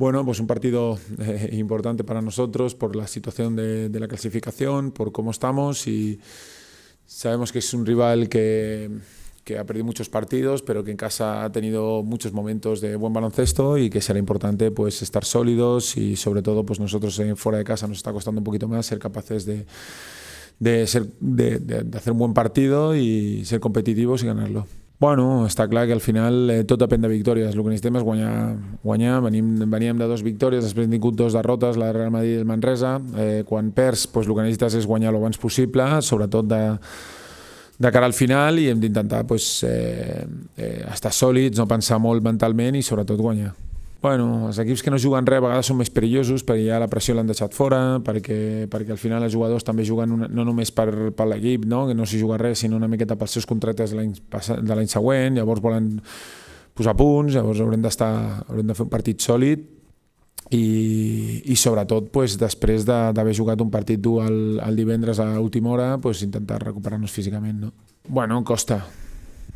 Bueno, pues un partido eh, importante para nosotros por la situación de, la clasificación, por cómo estamos y sabemos que es un rival que, ha perdido muchos partidos, pero que en casa ha tenido muchos momentos de buen baloncesto y que será importante pues estar sólidos y sobre todo pues nosotros eh, fuera de casa nos está costando un poquito más ser capaces de, hacer un buen partido y ser competitivos y ganarlo. Bueno, està clar que al final eh, tot depèn de victòries. El que necessitem és guanyar. guanyar. Venim, veníem de dues victòries, després hem tingut dues derrotes, la Real Madrid i el Manresa. Eh, quan perds, doncs, el que necessites és guanyar el abans possible, sobretot de, de cara al final, i hem d'intentar doncs, eh, eh, estar sòlids, no pensar molt mentalment i sobretot guanyar. Bueno, els equips que no juguen res a vegades són més perillosos perquè ja la pressió l'han deixat fora, perquè, perquè al final els jugadors també juguen una, no només per, per l'equip, no? que no s'hi juga res, sinó una miqueta pels seus contractes de l'any següent, llavors volen posar punts, llavors haurem d'estar haurem de fer un partit sòlid i, i sobretot pues, després d'haver de, jugat un partit dur el, el divendres a última hora pues, intentar recuperar-nos físicament. No? Bueno, costa,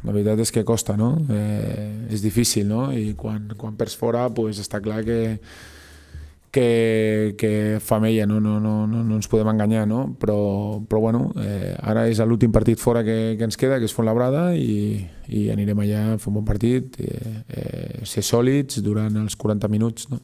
la veritat és que costa, no? Eh, és difícil, no? I quan, quan perds fora, pues, està clar que, que, que famella, no, no, no, no, no ens podem enganyar, no? Però, però bueno, eh, ara és l'últim partit fora que, que ens queda, que és Fontlabrada, i, i anirem allà a fer un bon partit, eh, eh, ser sòlids durant els 40 minuts, no?